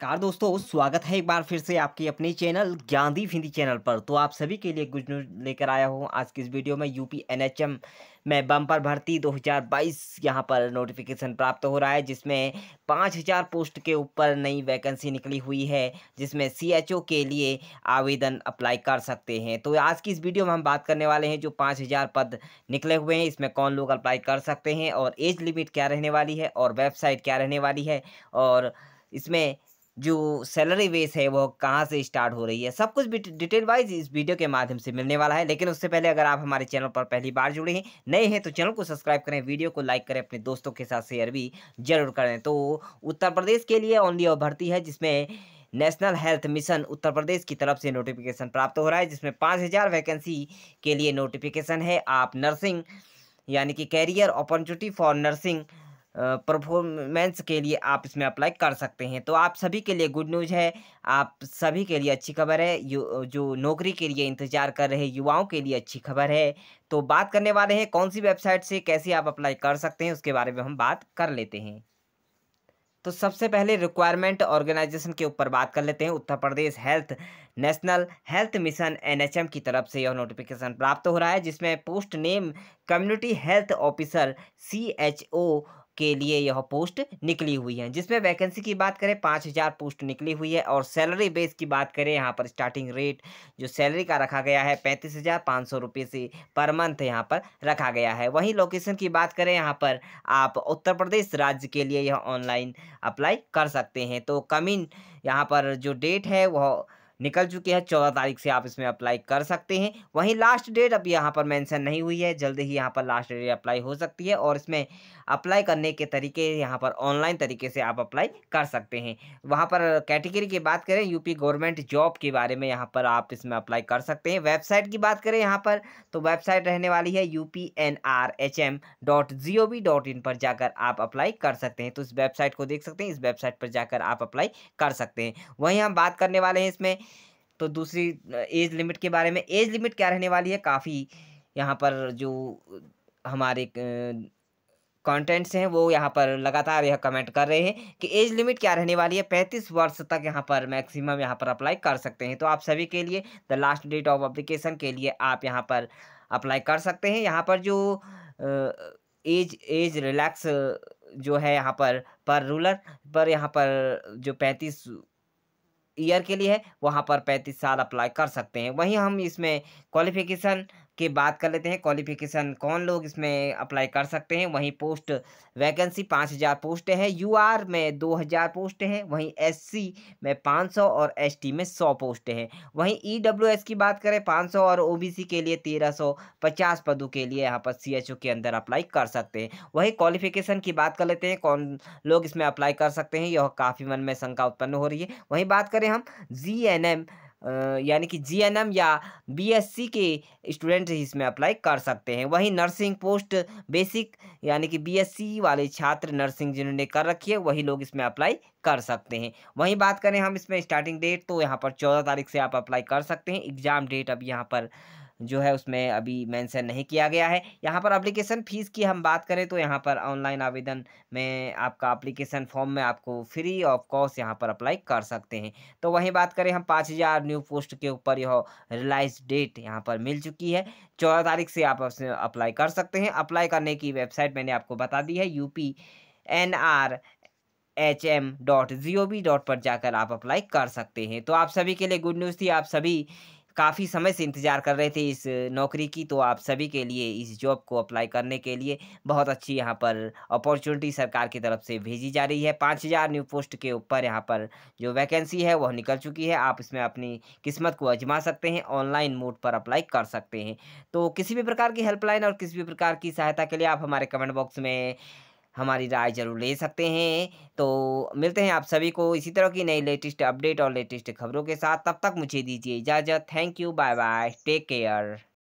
car दोस्तों स्वागत है एक बार फिर से आपके अपने चैनल गांधी हिंदी चैनल पर तो आप सभी के लिए गुड न्यूज लेकर आया हूँ आज की इस वीडियो में यूपी एनएचएम में बम्पर भर्ती 2022 यहाँ पर नोटिफिकेशन प्राप्त हो रहा है जिसमें 5000 पोस्ट के ऊपर नई वैकेंसी निकली हुई है जिसमें सीएचओ के लिए आवेदन अप्लाई कर सकते हैं तो आज की इस वीडियो में हम बात करने वाले हैं जो 5000 पद निकले हुए हैं इसमें कौन लोग अप्लाई कर सकते हैं और एज लिमिट क्या रहने वाली है और वेबसाइट क्या रहने वाली है और इसमें जो सैलरी बेस है वह कहाँ से स्टार्ट हो रही है सब कुछ डिटेल वाइज इस वीडियो के माध्यम से मिलने वाला है लेकिन उससे पहले अगर आप हमारे चैनल पर पहली बार जुड़े हैं नए हैं तो चैनल को सब्सक्राइब करें वीडियो को लाइक करें अपने दोस्तों के साथ शेयर भी जरूर करें तो उत्तर प्रदेश के लिए ओनली और भर्ती है जिसमें national health mission Uttar Pradesh की तरफ से नोटिफिकेशन प्राप्त हो रहा है जिसमें पाँच हज़ार वैकेंसी के लिए नोटिफिकेशन है आप नर्सिंग यानी कि career opportunity for nursing performance के लिए आप इसमें अप्लाई कर सकते हैं तो आप सभी के लिए गुड न्यूज़ है आप सभी के लिए अच्छी खबर है जो नौकरी के लिए इंतज़ार कर रहे युवाओं के लिए अच्छी खबर है तो बात करने वाले हैं कौन सी वेबसाइट से कैसे आप अप्लाई कर सकते हैं उसके बारे में हम बात कर लेते हैं तो सबसे पहले रिक्वायरमेंट ऑर्गेनाइजेशन के ऊपर बात कर लेते हैं Uttar Pradesh health national health mission NHM की तरफ से यह नोटिफिकेशन प्राप्त हो रहा है जिसमें post name community health officer C H O के लिए यह पोस्ट निकली हुई है जिसमें वैकेंसी की बात करें पाँच हज़ार पोस्ट निकली हुई है और सैलरी बेस की बात करें यहाँ पर स्टार्टिंग रेट जो सैलरी का रखा गया है पैंतीस हज़ार पाँच सौ रुपये से पर मंथ यहाँ पर रखा गया है वहीं लोकेशन की बात करें यहाँ पर आप उत्तर प्रदेश राज्य के लिए यह ऑनलाइन अप्लाई कर सकते हैं तो कमिंग यहाँ पर जो डेट है वह निकल चुके हैं चौदह तारीख से आप इसमें अप्लाई कर सकते हैं वहीं लास्ट डेट अब यहाँ पर मेंशन नहीं हुई है जल्द ही यहाँ पर लास्ट डेट अप्लाई हो सकती है और इसमें अप्लाई करने के तरीके यहाँ पर ऑनलाइन तरीके से आप अप्लाई कर सकते हैं वहाँ पर कैटेगरी की बात करें यूपी गवर्नमेंट जॉब के बारे में यहाँ पर आप इसमें अप्लाई कर सकते हैं वेबसाइट की बात करें यहाँ पर तो वेबसाइट रहने वाली है यू पर जाकर आप अप्लाई कर सकते हैं तो इस वेबसाइट को देख सकते हैं इस वेबसाइट पर जाकर आप अप्लाई कर सकते हैं वहीं हम बात करने वाले हैं इसमें तो दूसरी एज लिमिट के बारे में एज लिमिट क्या रहने वाली है काफ़ी यहाँ पर जो हमारे कंटेंट्स हैं वो यहाँ पर लगातार यह कमेंट कर रहे हैं कि एज लिमिट क्या रहने वाली है पैंतीस वर्ष तक यहाँ पर मैक्सिमम यहाँ पर अप्लाई कर सकते हैं तो आप सभी के लिए the last date of application के लिए आप यहाँ पर अप्लाई कर सकते हैं यहाँ पर जो एज एज रिलैक्स जो है यहाँ पर पर रूलर पर यहाँ पर जो पैंतीस ईयर के लिए है वहाँ पर पैंतीस साल अप्लाई कर सकते हैं वहीं हम इसमें क्वालिफिकेशन की बात कर लेते हैं क्वालिफिकेशन कौन लोग इसमें अप्लाई कर सकते हैं वहीं पोस्ट वैकेंसी पाँच हज़ार पोस्ट है आर में दो हज़ार पोस्ट हैं वहीं सी में पाँच सौ और टी में सौ पोस्ट हैं वहीं एस e की बात करें पाँच सौ और सी के लिए तेरह सौ पचास पदों के लिए यहाँ पर ओ के अंदर अप्लाई कर सकते हैं वहीं क्वालिफिकेशन की बात कर लेते हैं कौन लोग इसमें अप्लाई कर सकते हैं यह काफ़ी मन में शंका उत्पन्न हो रही है वहीं बात करें हम जी एन एम यानी कि जी या बीएससी के स्टूडेंट इसमें अप्लाई कर सकते हैं वहीं नर्सिंग पोस्ट बेसिक यानी कि बीएससी वाले छात्र नर्सिंग जिन्होंने कर रखी है वही लोग इसमें अप्लाई कर सकते हैं वहीं बात करें हम इसमें स्टार्टिंग डेट तो यहाँ पर चौदह तारीख से आप अप्लाई कर सकते हैं एग्ज़ाम डेट अब यहाँ पर जो है उसमें अभी मेंशन नहीं किया गया है यहाँ पर अप्लीकेशन फ़ीस की हम बात करें तो यहाँ पर ऑनलाइन आवेदन में आपका अप्लीकेशन फॉर्म में आपको फ्री ऑफ कॉस्ट यहाँ पर अप्लाई कर सकते हैं तो वहीं बात करें हम पाँच हज़ार न्यू पोस्ट के ऊपर यह रिलाइज डेट यहाँ पर मिल चुकी है चौदह तारीख से आप उसमें अप्लाई कर सकते हैं अप्लाई करने की वेबसाइट मैंने आपको बता दी है P N R H M dot G O V dot पर जाकर आप अप्लाई कर सकते हैं तो आप सभी के लिए गुड न्यूज़ थी आप सभी काफ़ी समय से इंतज़ार कर रहे थे इस नौकरी की तो आप सभी के लिए इस जॉब को अप्लाई करने के लिए बहुत अच्छी यहाँ पर अपॉर्चुनिटी सरकार की तरफ से भेजी जा रही है पाँच हज़ार न्यू पोस्ट के ऊपर यहाँ पर जो वैकेंसी है वह निकल चुकी है आप इसमें अपनी किस्मत को आजमा सकते हैं ऑनलाइन मोड पर अप्लाई कर सकते हैं तो किसी भी प्रकार की हेल्पलाइन और किसी भी प्रकार की सहायता के लिए आप हमारे कमेंट बॉक्स में हमारी राय ज़रूर ले सकते हैं तो मिलते हैं आप सभी को इसी तरह की नई लेटेस्ट अपडेट और लेटेस्ट खबरों के साथ तब तक मुझे दीजिए इजाज़त thank you bye bye take care